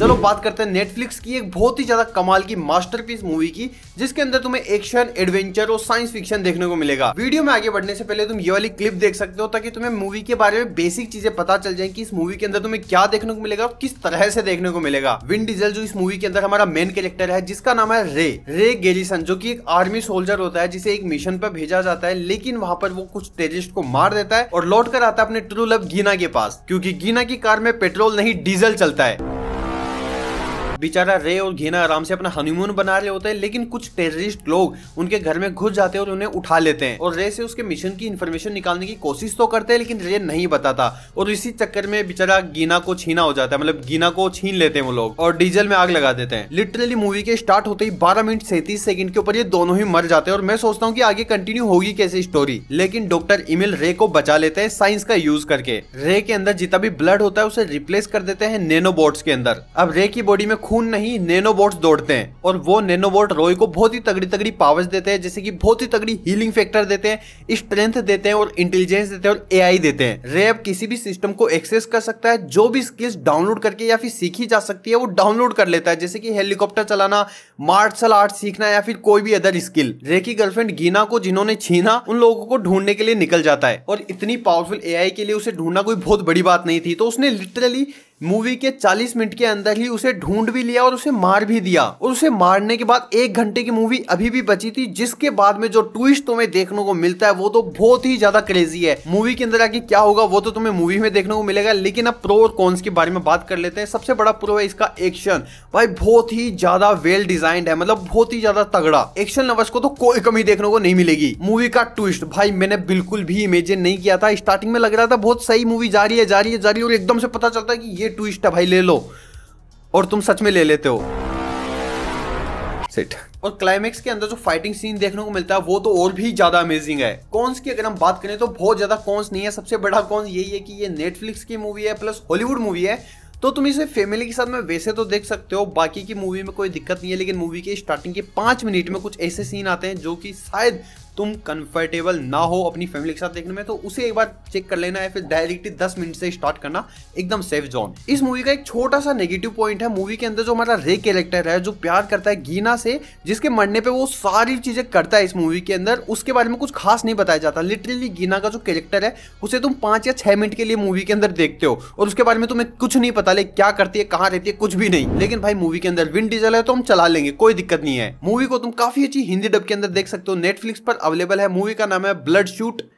चलो बात करते हैं नेटफ्लिक्स की एक बहुत ही ज्यादा कमाल की मास्टरपीस मूवी की जिसके अंदर तुम्हें एक्शन एडवेंचर और साइंस फिक्शन देखने को मिलेगा वीडियो में आगे बढ़ने से पहले तुम ये वाली क्लिप देख सकते हो ताकि तुम्हें मूवी के बारे में बेसिक चीजें पता चल जाए की इस मूवी के अंदर तुम्हें क्या देखने को मिलेगा और किस तरह से देखने को मिलेगा विन डीजल जो इस मूवी के अंदर हमारा मेन कैरेक्टर है जिसका नाम है रे रे गेरिसन जो की एक आर्मी सोल्जर होता है जिसे एक मिशन पर भेजा जाता है लेकिन वहां पर वो कुछ टेरिस्ट को मार देता है और लौट कर आता है अपने ट्रू लव गीना के पास क्योंकि गीना की कार में पेट्रोल नहीं डीजल चलता है बेचारा रे और घेना आराम से अपना हनीमून बना रहे होते हैं लेकिन कुछ टेररिस्ट लोग उनके घर में घुस जाते हैं और उन्हें उठा लेते हैं और रे से उसके मिशन की इन्फॉर्मेशन निकालने की कोशिश तो करते हैं लेकिन रे नहीं बताता और इसी चक्कर में बेचारा गीना को छीना हो जाता है मतलब गीना को छीन लेते हैं वो लोग और डीजल में आग लगा देते हैं लिटरली मूवी के स्टार्ट होते ही बारह मिनट सैंतीस सेकंड के ऊपर ये दोनों ही मर जाते हैं और मैं सोचता हूँ की आगे कंटिन्यू होगी कैसे स्टोरी लेकिन डॉक्टर इमिल रे को बचा लेते हैं साइंस का यूज करके रे के अंदर जितना भी ब्लड होता है उसे रिप्लेस कर देते हैं नेनो बोर्ड के अंदर अब रे की बॉडी में खून नहीं नेनोबोट दौड़ते हैं और वो नेनोबोट रॉय को बहुत ही तगड़ी तगड़ी पावर्स देते हैं जैसे कि बहुत ही तगड़ी हीलिंग फैक्टर देते हैं स्ट्रेंथ देते हैं और इंटेलिजेंस देते हैं और ए देते हैं रे अब किसी भी सिस्टम को एक्सेस कर सकता है जो भी स्किल्स डाउनलोड करके या फिर सीखी जा सकती है वो डाउनलोड कर लेता है जैसे कि हेलीकॉप्टर चलाना मार्शल आर्ट सीखना या फिर कोई भी अदर स्किल रे की गर्लफ्रेंड गीना को जिन्होंने छीना उन लोगों को ढूंढने के लिए निकल जाता है और इतनी पावरफुल ए के लिए उसे ढूंढना कोई बहुत बड़ी बात नहीं थी तो उसने लिटरली मूवी के 40 मिनट के अंदर ही उसे ढूंढ भी लिया और उसे मार भी दिया और उसे मारने के बाद एक घंटे की मूवी अभी भी बची थी जिसके बाद में जो ट्विस्ट तुम्हें देखने को मिलता है वो तो बहुत ही ज्यादा क्रेजी है मूवी के अंदर आगे क्या होगा वो तो तुम्हें मूवी में देखने को मिलेगा लेकिन अब प्रो और कॉन्स के बारे में बात कर लेते हैं सबसे बड़ा प्रो है इसका एक्शन भाई बहुत ही ज्यादा वेल डिजाइंड है मतलब बहुत ही ज्यादा तगड़ा एक्शन लवर्स को तो कोई कमी देखने को नहीं मिलेगी मूवी का ट्विस्ट भाई मैंने बिल्कुल भी इमेजिन नहीं किया था स्टार्टिंग में लग रहा था बहुत सही मूवी जा रही है जा रही है जा रही है और एकदम से पता चलता है कि ये ट्विस्ट है भाई ले लो और तुम सच में ले लेते हो सेट और क्लाइमेक्स के अंदर जो फाइटिंग सीन देखने को मिलता है वो तो और भी ज्यादा अमेजिंग है कॉन्स की अगर हम बात करें तो बहुत ज्यादा कॉन्स नहीं है सबसे बड़ा कॉन्स यही है कि ये नेटफ्लिक्स की मूवी है प्लस हॉलीवुड मूवी है तो तुम इसे फैमिली के साथ में वैसे तो देख सकते हो बाकी की मूवी में कोई दिक्कत नहीं है लेकिन मूवी के स्टार्टिंग के पांच मिनट में कुछ ऐसे सीन आते हैं जो कि शायद तुम कंफर्टेबल ना हो अपनी फैमिली के साथ देखने में तो उसे एक बार चेक कर लेना है फिर डायरेक्टली दस मिनट से स्टार्ट करना एकदम सेफ जोन इस मूवी का एक छोटा सा नेगेटिव पॉइंट है मूवी के अंदर जो हमारा रे कैरेक्टर है जो प्यार करता है गीना से जिसके मरने पर वो सारी चीजें करता है इस मूवी के अंदर उसके बारे में कुछ खास नहीं बताया जाता लिटरली गीना का जो कैरेक्टर है उसे तुम पांच या छह मिनट के लिए मूवी के अंदर देखते हो और उसके बारे में तुम्हें कुछ नहीं पता ले क्या करती है कहाँ रहती है कुछ भी नहीं लेकिन भाई मूवी के अंदर विंड डीजल है तो हम चला लेंगे कोई दिक्कत नहीं है मूवी को तुम काफी अच्छी हिंदी डब के अंदर देख सकते हो नेटफ्लिक्स पर अवेलेबल है मूवी का नाम है ब्लड शूट